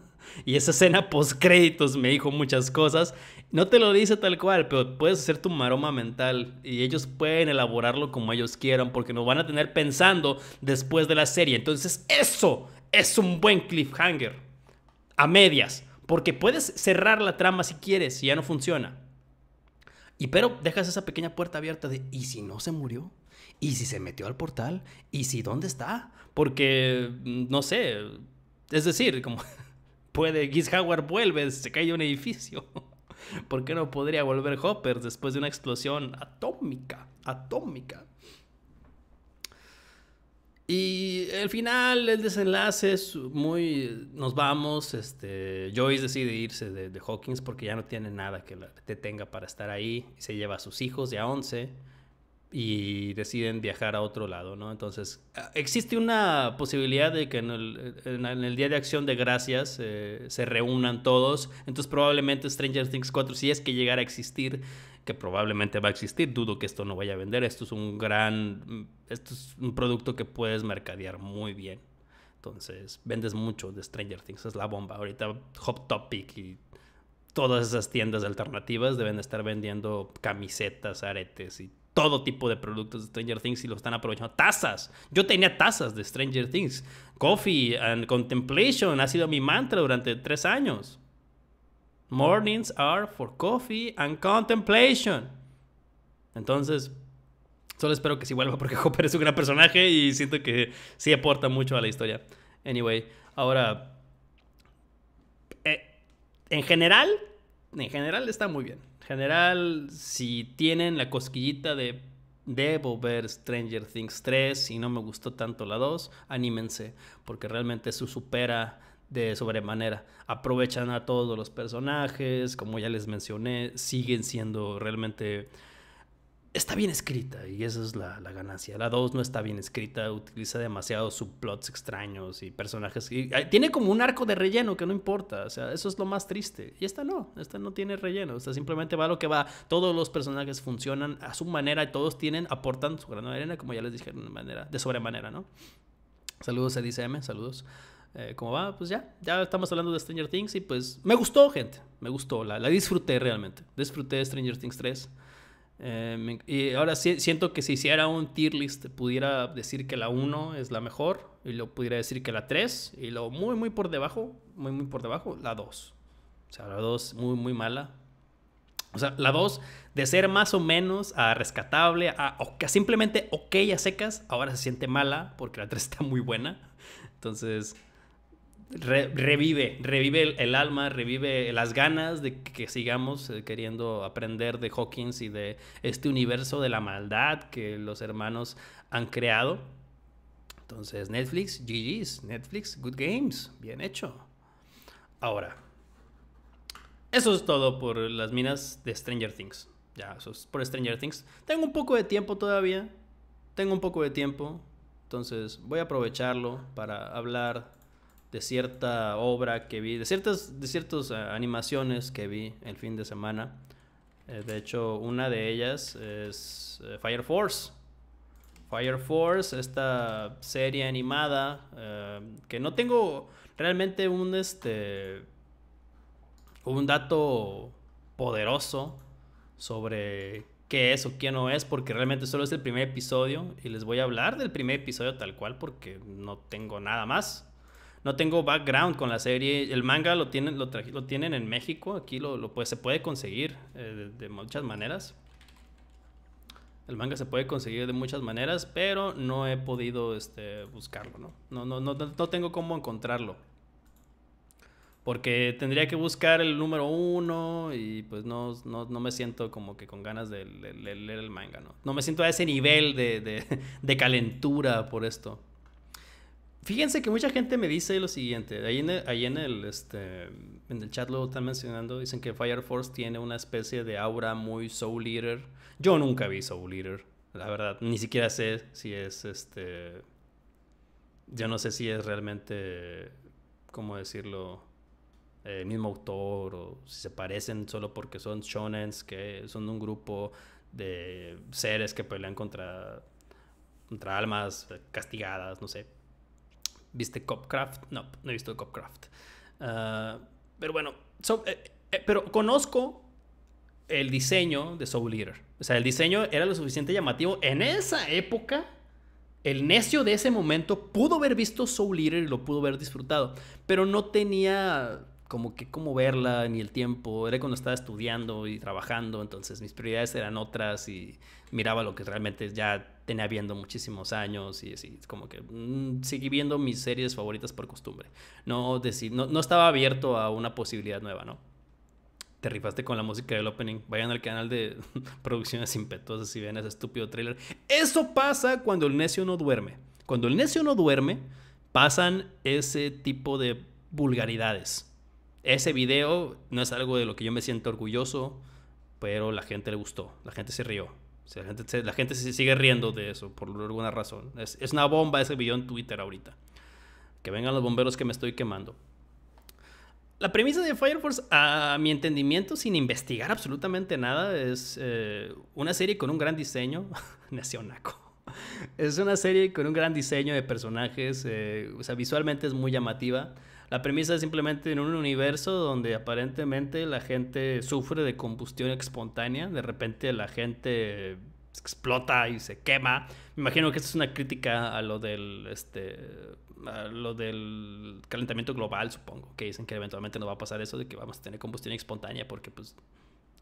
Y esa escena post créditos me dijo muchas cosas. No te lo dice tal cual, pero puedes hacer tu maroma mental y ellos pueden elaborarlo como ellos quieran porque nos van a tener pensando después de la serie. Entonces eso es un buen cliffhanger. A medias. Porque puedes cerrar la trama si quieres, si ya no funciona. Y pero dejas esa pequeña puerta abierta de, ¿y si no se murió? ¿Y si se metió al portal? ¿Y si dónde está? Porque, mm, no sé, es decir, como puede, Giz Howard vuelve, se cae un edificio. ¿Por qué no podría volver Hopper después de una explosión atómica? Atómica. Y el final, el desenlace es muy... Nos vamos, este, Joyce decide irse de, Hawkins porque ya no tiene nada que la tenga para estar ahí. Se lleva a sus hijos de a 11 y deciden viajar a otro lado, ¿no? Entonces, ah, existe una posibilidad de que en el, Día de Acción de Gracias eh, se reúnan todos, entonces probablemente Stranger Things 4, si es que llegara a existir, que probablemente va a existir, dudo que esto no vaya a vender, esto es un gran, mm, esto es un producto que puedes mercadear muy bien, entonces vendes mucho de Stranger Things, es la bomba, ahorita Hot Topic y todas esas tiendas alternativas deben estar vendiendo camisetas, aretes y todo tipo de productos de Stranger Things y lo están aprovechando. Tazas. Yo tenía tazas de Stranger Things. Coffee and Contemplation ha sido mi mantra durante tres años. Mornings are for coffee and contemplation. Entonces, solo espero que sí vuelva porque Hopper es un gran personaje y siento que sí aporta mucho a la historia. Anyway, ahora... Eh, en general, en general está muy bien general, si tienen la cosquillita de debo ver Stranger Things 3 y no me gustó tanto la 2, anímense, porque realmente eso supera de sobremanera. Aprovechan a todos los personajes, como ya les mencioné, siguen siendo realmente está bien escrita y esa es la, ganancia. La 2 no está bien escrita, utiliza demasiados subplots extraños y personajes. Y tiene como un arco de relleno que no importa, o sea, eso es lo más triste. Y esta no, esta no tiene relleno, sea, simplemente va lo que va. Todos los personajes funcionan a su manera y todos tienen, aportan su grano de arena, como ya les dije, de, manera, sobremanera, ¿no? Saludos, a DCM. saludos. Eh, ¿Cómo va? Pues ya, ya estamos hablando de Stranger Things y pues me gustó, gente, me gustó, la, la disfruté realmente. Disfruté Stranger Things 3. Eh, y ahora sí, siento que si hiciera un tier list, pudiera decir que la 1 es la mejor, y lo pudiera decir que la 3, y lo muy, muy por debajo, muy, muy por debajo, la 2. O sea, la 2 muy, muy mala. O sea, la 2, de ser más o menos a rescatable, a, a, simplemente ok a secas, ahora se siente mala porque la 3 está muy buena. Entonces, revive, revive el, el, alma, revive las ganas de que sigamos eh, queriendo aprender de Hawkins y de este universo de la maldad que los hermanos han creado. Entonces, Netflix, GG's, Netflix, Good Games, bien hecho. Ahora, eso es todo por las minas de Stranger Things. Ya, eso es por Stranger Things. Tengo un poco de tiempo todavía. Tengo un poco de tiempo. Entonces voy a aprovecharlo para hablar de cierta obra que vi, de ciertas de eh, animaciones que vi el fin de semana. Eh, de hecho, una de ellas es eh, Fire Force. Fire Force, esta serie animada que no tengo realmente un este un dato poderoso sobre qué es o qué no es, porque realmente solo es el primer episodio y les voy a hablar del primer episodio tal cual porque no tengo nada más no tengo background con la serie. El manga lo tienen, lo, tienen en México, aquí lo, se puede conseguir eh, de, muchas maneras. El manga se puede conseguir de muchas maneras, pero no he podido este, buscarlo, ¿no? No, no, tengo cómo encontrarlo. Porque tendría que buscar el número uno y pues no, no, me siento como que con ganas de leer, el manga, ¿no? me siento a ese nivel de calentura por esto. Fíjense que mucha gente me dice lo siguiente. Ahí en el, este, en el chat lo están mencionando. Dicen que Fire Force tiene una especie de aura muy Soul Leader Yo nunca vi Soul Leader la verdad. Ni siquiera sé si es este. Yo no sé si es realmente. ¿Cómo decirlo? El eh, mismo autor o si se parecen solo porque son shonens, que son un grupo de seres que pelean contra, contra almas castigadas, no sé ¿Viste Copcraft? No, no he visto Copcraft. Ah, pero bueno, eh, eh, pero conozco el diseño de Soul leader O sea, el diseño era lo suficiente llamativo. En esa época, el necio de ese momento pudo haber visto Soul leader y lo pudo haber disfrutado, pero no tenía como que cómo verla ni el tiempo. Era cuando estaba estudiando y trabajando, entonces mis prioridades eran otras y miraba lo que realmente ya tenía viendo muchísimos años y así, como que mm, seguí viendo mis series favoritas por costumbre. No, no, estaba abierto a una posibilidad nueva, ¿no? te rifaste con la música del opening. Vayan al canal de producciones impetuosas y vean ese estúpido trailer. Eso pasa cuando el necio no duerme. Cuando el necio no duerme, pasan ese tipo de vulgaridades. Ese video no es algo de lo que yo me siento orgulloso, pero la gente le gustó, la gente se rió la gente se, sigue riendo de eso por alguna razón. Es, una bomba ese video en Twitter ahorita. Que vengan los bomberos que me estoy quemando. La premisa de Fire Force, a mi entendimiento, sin investigar absolutamente nada, es eh, una serie con un gran diseño. Nacionaco. Es una serie con un gran diseño de personajes. Eh, o sea, visualmente es muy llamativa. La premisa es simplemente en un universo donde aparentemente la gente sufre de combustión espontánea, de repente la gente explota y se quema. Me imagino que esta es una crítica a lo del este a lo del calentamiento global, supongo, que dicen que eventualmente nos va a pasar eso de que vamos a tener combustión espontánea porque pues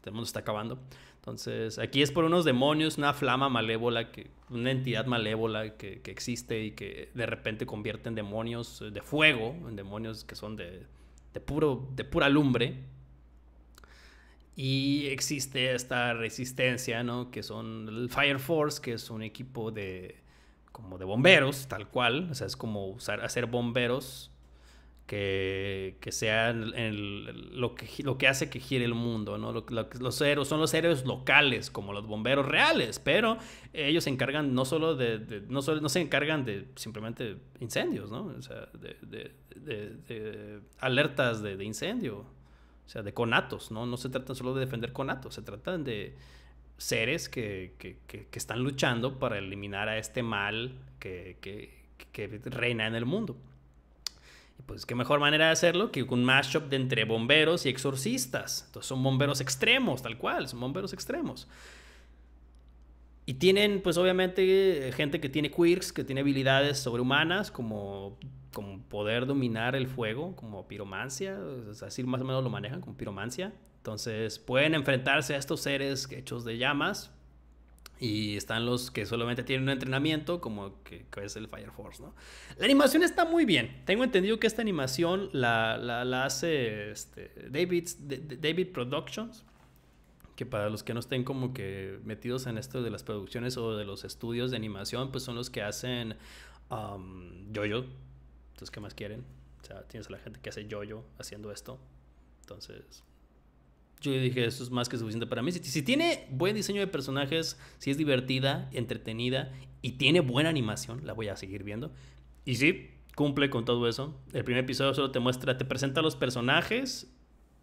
el mundo está acabando. Entonces, aquí es por unos demonios, una flama malévola, una entidad malévola que, existe y que de repente convierte en demonios de fuego, en demonios que son de, puro, de pura lumbre. Y existe esta resistencia, ¿no? Que son el Fire Force, que es un equipo de como de bomberos, tal cual. O sea, es como hacer bomberos que, que sea lo, que, lo que hace que gire el mundo, ¿no? los héroes son los héroes locales, como los bomberos reales, pero ellos se encargan no solo de, no, solo, no se encargan de simplemente incendios, ¿no? O sea, de, de, de alertas de, incendio, o sea, de conatos, ¿no? No se trata solo de defender conatos, se tratan de seres que, que, que están luchando para eliminar a este mal que reina en el mundo. Pues qué mejor manera de hacerlo que un mashup de entre bomberos y exorcistas. Entonces son bomberos extremos, tal cual, son bomberos extremos. Y tienen, pues obviamente, gente que tiene quirks, que tiene habilidades sobrehumanas, como, como poder dominar el fuego, como piromancia, así más o menos lo manejan como piromancia. Entonces pueden enfrentarse a estos seres hechos de llamas, y están los que solamente tienen un entrenamiento, como que, es el Fire Force, ¿no? La animación está muy bien. Tengo entendido que esta animación la, la, hace este, David, David Productions. Que para los que no estén como que metidos en esto de las producciones o de los estudios de animación, pues son los que hacen um, Jojo. Entonces, ¿qué más quieren? O sea, tienes a la gente que hace Jojo haciendo esto. Entonces, yo dije, eso es más que suficiente para mí. Si, tiene buen diseño de personajes, si es divertida, entretenida y tiene buena animación, la voy a seguir viendo. Y sí, cumple con todo eso. El primer episodio solo te muestra, te presenta los personajes.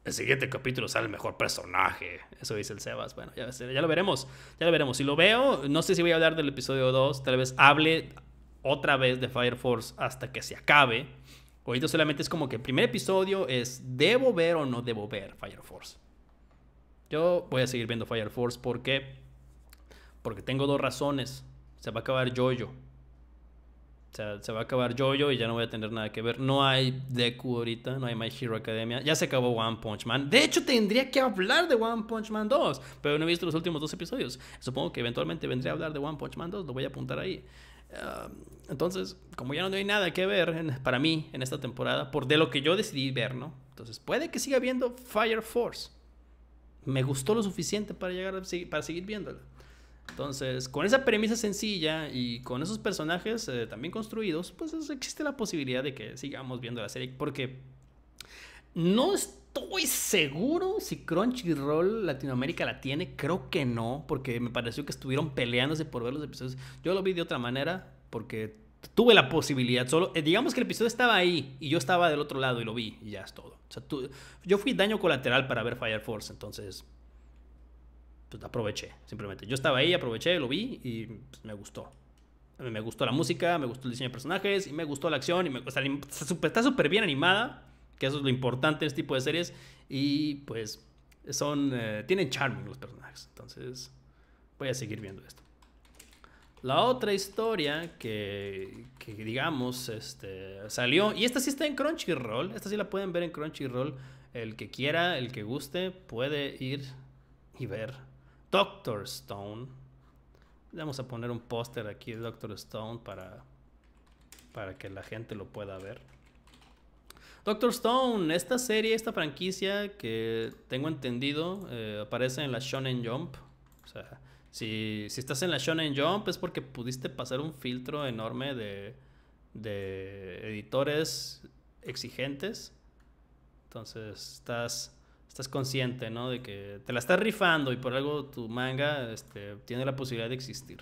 El siguiente capítulo sale el mejor personaje. Eso dice el Sebas. Bueno, ya, ya lo veremos. Ya lo veremos. Si lo veo, no sé si voy a hablar del episodio 2. Tal vez hable otra vez de Fire Force hasta que se acabe. Ahorita solamente es como que el primer episodio es ¿debo ver o no debo ver Fire Force? Yo voy a seguir viendo Fire Force. porque Porque tengo dos razones. Se va a acabar Jojo. O sea, se va a acabar Jojo y ya no voy a tener nada que ver. No hay Deku ahorita, no hay My Hero Academia. Ya se acabó One Punch Man. De hecho, tendría que hablar de One Punch Man 2, pero no he visto los últimos dos episodios. Supongo que eventualmente vendría a hablar de One Punch Man 2, lo voy a apuntar ahí. entonces, como ya no hay nada que ver para mí en esta temporada, por de lo que yo decidí ver, ¿no? Entonces, puede que siga viendo Fire Force me gustó lo suficiente para llegar seguir, para seguir viéndola. Entonces, con esa premisa sencilla y con esos personajes eh, también construidos, pues existe la posibilidad de que sigamos viendo la serie. Porque no estoy seguro si Crunchyroll Latinoamérica la tiene. Creo que no, porque me pareció que estuvieron peleándose por ver los episodios. Yo lo vi de otra manera, porque tuve la posibilidad solo. Eh, digamos que el episodio estaba ahí y yo estaba del otro lado y lo vi y ya es todo. O sea, tú, yo fui daño colateral para ver Fire Force, entonces pues aproveché, simplemente. Yo estaba ahí, aproveché, lo vi y pues, me gustó. me gustó la música, me gustó el diseño de personajes y me gustó la acción. Y me, está súper bien animada, que eso es lo importante en este tipo de series. Y pues son, eh, tienen charming los personajes. Entonces voy a seguir viendo esto. La otra historia que, digamos, este, salió, y esta sí está en Crunchyroll, esta sí la pueden ver en Crunchyroll, el que quiera, el que guste, puede ir y ver Doctor Stone. Vamos a poner un póster aquí de Doctor Stone para, para que la gente lo pueda ver. Doctor Stone, esta serie, esta franquicia que tengo entendido, eh, aparece en la Shonen Jump. O sea, si, estás en la Shonen Jump es porque pudiste pasar un filtro enorme de, de editores exigentes. Entonces estás, estás consciente, ¿no? De que te la estás rifando y por algo tu manga este, tiene la posibilidad de existir.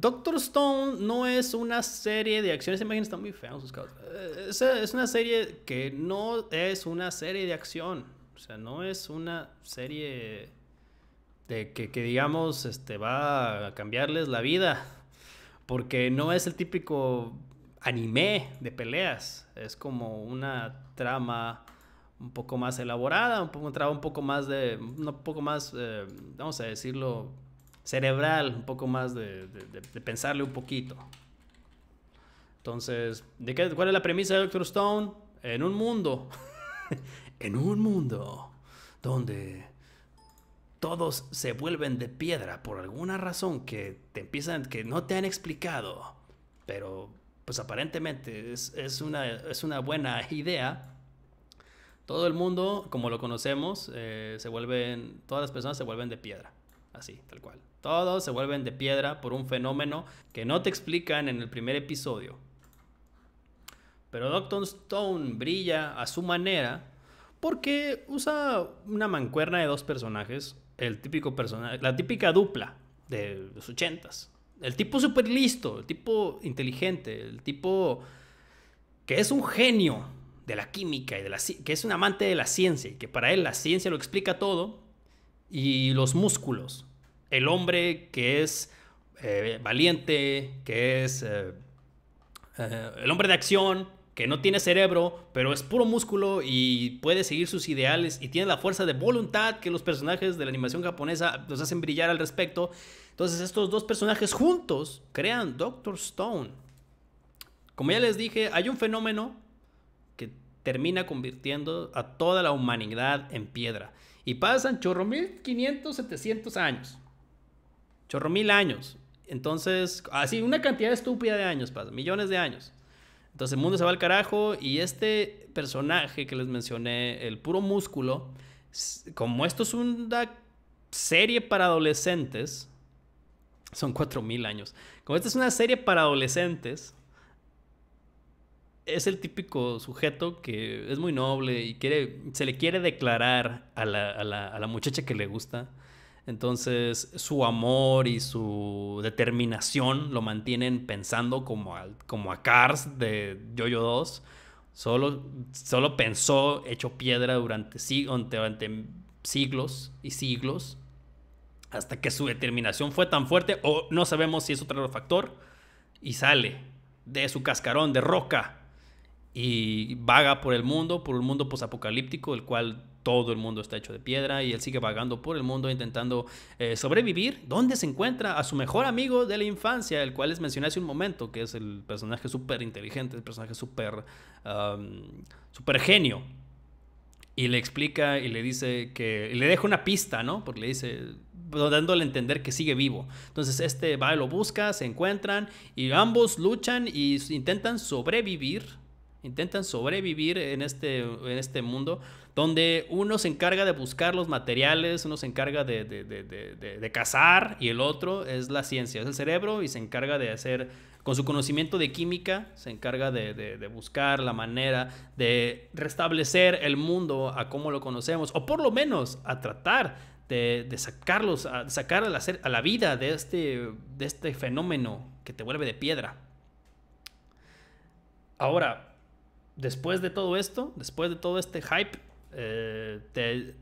Doctor Stone no es una serie de acciones. Esa imagen está muy fea, sus eh, es, es una serie que no es una serie de acción. O sea, no es una serie de que, digamos este, va a cambiarles la vida, porque no es el típico anime de peleas, es como una trama un poco más elaborada, un, poco, un poco más de, un poco más, eh, vamos a decirlo, cerebral, un poco más de, de, pensarle un poquito. Entonces, ¿de qué, ¿cuál es la premisa de Doctor Stone? En un mundo, en un mundo donde todos se vuelven de piedra por alguna razón que te empiezan, que no te han explicado, pero pues aparentemente es, una, es una buena idea. Todo el mundo, como lo conocemos, eh, se vuelven, todas las personas se vuelven de piedra, así, tal cual. Todos se vuelven de piedra por un fenómeno que no te explican en el primer episodio. Pero Doctor Stone brilla a su manera porque usa una mancuerna de dos personajes el típico personaje, la típica dupla de los ochentas. El tipo súper listo, el tipo inteligente, el tipo que es un genio de la química y de la que es un amante de la ciencia y que para él la ciencia lo explica todo y los músculos. El hombre que es eh, valiente, que es eh, eh, el hombre de acción, que no tiene cerebro, pero es puro músculo y puede seguir sus ideales y tiene la fuerza de voluntad que los personajes de la animación japonesa nos hacen brillar al respecto. Entonces estos dos personajes juntos crean Doctor Stone. Como ya les dije, hay un fenómeno que termina convirtiendo a toda la humanidad en piedra. Y pasan chorro 1500, 700 años. Chorro mil años. Entonces, así, una cantidad estúpida de años pasa, millones de años. Entonces el mundo se va al carajo y este personaje que les mencioné, el puro músculo, como esto es una serie para adolescentes, son 4.000 años, como esto es una serie para adolescentes, es el típico sujeto que es muy noble y quiere, se le quiere declarar a la, a la muchacha que le gusta entonces su amor y su determinación lo mantienen pensando como a, como a Cars de Jojo 2. Solo, solo pensó hecho piedra durante, durante siglos y siglos hasta que su determinación fue tan fuerte o no sabemos si es otro factor y sale de su cascarón de roca y vaga por el mundo, por un mundo posapocalíptico, el cual todo el mundo está hecho de piedra y él sigue vagando por el mundo intentando eh, sobrevivir, ¿Dónde se encuentra a su mejor amigo de la infancia, el cual les mencioné hace un momento, que es el personaje súper inteligente, el personaje súper Súper genio. Y le explica y le dice que, le deja una pista, ¿no? Porque le dice, dándole a entender que sigue vivo. Entonces este va y lo busca, se encuentran y ambos luchan y intentan sobrevivir, intentan sobrevivir en este, en este mundo donde uno se encarga de buscar los materiales, uno se encarga de, cazar y el otro es la ciencia, es el cerebro y se encarga de hacer, con su conocimiento de química, se encarga de, buscar la manera de restablecer el mundo a como lo conocemos, o por lo menos a tratar de, sacarlos, a, sacar a la, a la vida de este, de este fenómeno que te vuelve de piedra. Ahora, después de todo esto, después de todo este hype, eh,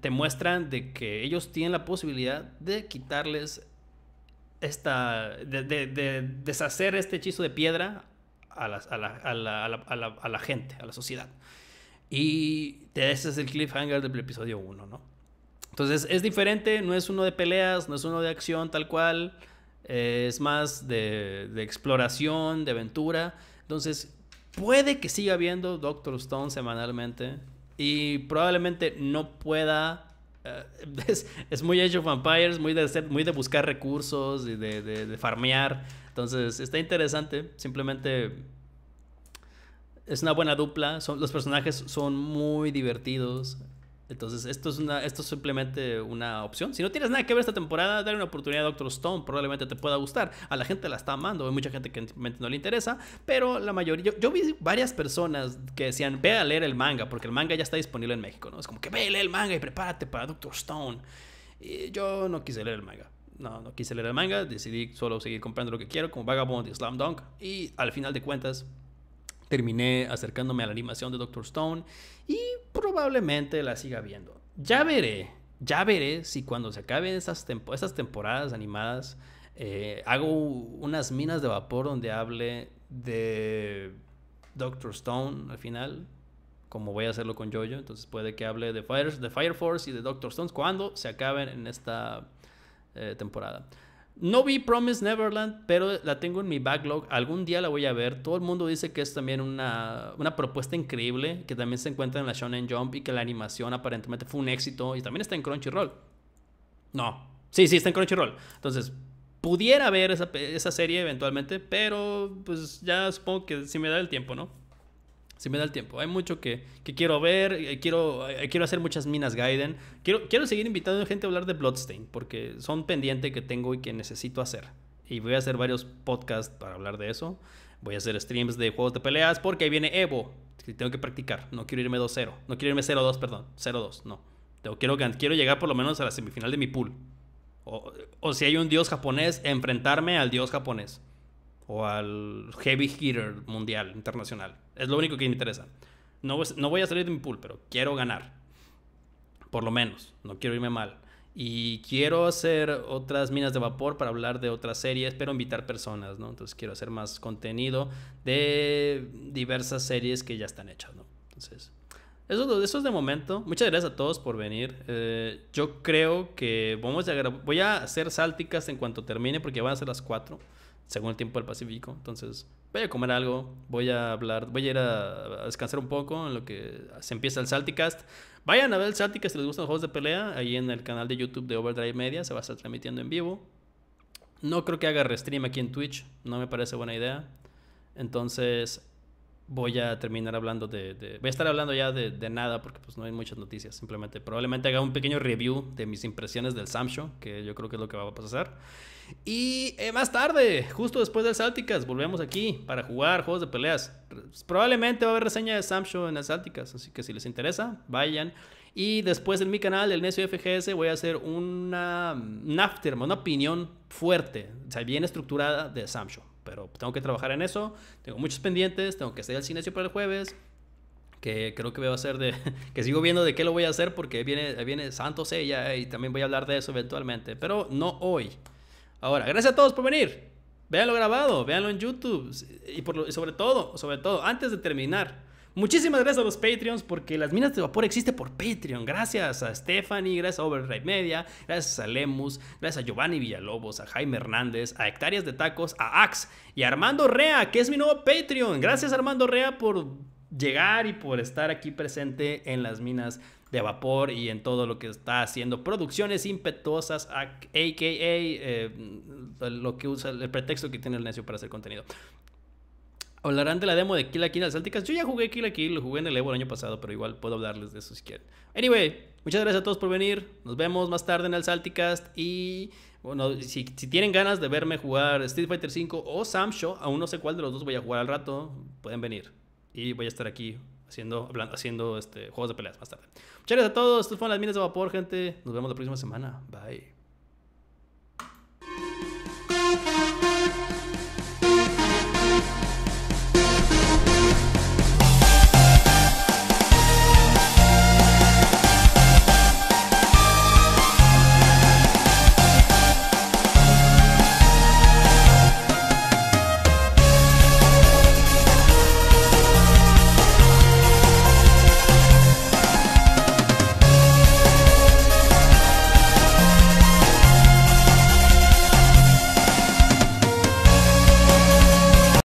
te, muestran de que ellos tienen la posibilidad de quitarles esta, de, deshacer este hechizo de piedra a, la, gente, a la sociedad. Y ese es el cliffhanger del episodio 1, ¿no? Entonces es diferente, no es uno de peleas, no es uno de acción tal cual, eh, es más de, de, exploración, de aventura. Entonces puede que siga viendo Doctor Stone semanalmente, y probablemente no pueda... Eh, es, muy Age of Vampires, muy de, muy de buscar recursos y de, farmear. Entonces está interesante. Simplemente es una buena dupla. Son, los personajes son muy divertidos. Entonces, esto es, una, esto simplemente una opción. Si no tienes nada que ver esta temporada, dale una oportunidad a Doctor Stone. Probablemente te pueda gustar. A la gente la está amando. Hay mucha gente que no le interesa. Pero la mayoría. Yo, vi varias personas que decían: ve a leer el manga. Porque el manga ya está disponible en México. ¿no? Es como que ve el manga y prepárate para Doctor Stone. Y yo no quise leer el manga. No, no quise leer el manga. Decidí solo seguir comprando lo que quiero, como Vagabond y Slam Dunk. Y al final de cuentas, Terminé acercándome a la animación de Doctor Stone y probablemente la siga viendo. Ya veré, ya veré si cuando se acaben esas, temporadas animadas eh, hago unas minas de vapor donde hable de Doctor Stone al final, como voy a hacerlo con Jojo. Entonces puede que hable de Fire, de Fire Force y de Doctor Stones cuando se acaben en esta eh, temporada. No vi Promise Neverland, pero la tengo en mi backlog. Algún día la voy a ver. Todo el mundo dice que es también una, propuesta increíble, que también se encuentra en la Shonen Jump y que la animación aparentemente fue un éxito y también está en Crunchyroll. No. Sí, sí, está en Crunchyroll. Entonces, pudiera ver esa, serie eventualmente, pero pues ya supongo que si me da el tiempo, ¿no? Si me da el tiempo. Hay mucho que, que quiero ver. Eh, quiero, eh, quiero hacer muchas minas Gaiden. Quiero, quiero seguir invitando a gente a hablar de Bloodstain. Porque son pendientes que tengo y que necesito hacer. Y voy a hacer varios podcasts para hablar de eso. Voy a hacer streams de juegos de peleas. Porque ahí viene Evo. Que tengo que practicar. No quiero irme 2-0. No quiero irme 0-2, perdón. 0-2, no. quiero, quiero llegar por lo menos a la semifinal de mi pool. O, o si hay un dios japonés, enfrentarme al dios japonés. O al heavy hitter mundial, internacional. Es lo único que me interesa. No, no voy a salir de mi pool, pero quiero ganar. Por lo menos, no quiero irme mal. Y quiero hacer otras minas de vapor para hablar de otras series, pero invitar personas, ¿no? Entonces quiero hacer más contenido de diversas series que ya están hechas, ¿no? Entonces, eso, eso es de momento. Muchas gracias a todos por venir. Eh, yo creo que vamos a voy a hacer sálticas en cuanto termine, porque van a ser las 4, según el tiempo del Pacífico. Entonces, voy a comer algo, voy a hablar, voy a ir a, descansar un poco en lo que se empieza el Salticast. Vayan a ver el Salticast si les gustan los juegos de pelea, ahí en el canal de YouTube de Overdrive Media se va a estar transmitiendo en vivo. No creo que haga restream aquí en Twitch, no me parece buena idea. Entonces voy a terminar hablando de, voy a estar hablando ya de, nada porque pues no hay muchas noticias, simplemente probablemente haga un pequeño review de mis impresiones del Samsung que yo creo que es lo que va a pasar. Y eh, más tarde, justo después del Sálticas, volvemos aquí para jugar juegos de peleas. Pues, probablemente va a haber reseña de Samsho en El así que si les interesa, vayan. Y después en mi canal, el Necio FGS, voy a hacer una, un una opinión fuerte, o sea, bien estructurada de Samsho. Pero tengo que trabajar en eso, tengo muchos pendientes, tengo que estar el cinecio para el jueves, que creo que voy a hacer de que sigo viendo de qué lo voy a hacer porque viene viene Santos ella y también voy a hablar de eso eventualmente, pero no hoy. Ahora, gracias a todos por venir. Véanlo grabado, véanlo en YouTube. Y, sobre todo, sobre todo, antes de terminar, muchísimas gracias a los Patreons porque Las Minas de Vapor existe por Patreon. Gracias a Stephanie, gracias a Override Media, gracias a Lemus, gracias a Giovanni Villalobos, a Jaime Hernández, a Hectáreas de Tacos, a Ax y a Armando Rea, que es mi nuevo Patreon. Gracias Armando Rea por llegar y por estar aquí presente en Las Minas de vapor y en todo lo que está haciendo. Producciones impetuosas, a.k.a. Eh, lo que usa, el pretexto que tiene el necio para hacer contenido. Hablarán de la demo de Kill la Kill las Salticast. Yo ya jugué Kill la Kill, lo jugué en el Evo el año pasado, pero igual puedo hablarles de eso si quieren. Anyway, muchas gracias a todos por venir. Nos vemos más tarde en el Salticast. Y bueno, si, tienen ganas de verme jugar Street Fighter V o Samsho, aún no sé cuál de los dos voy a jugar al rato, pueden venir. Y voy a estar aquí haciendo, hablando, haciendo este, juegos de peleas más tarde. Muchas gracias a todos. Estas fueron las minas de vapor, gente. Nos vemos la próxima semana. Bye.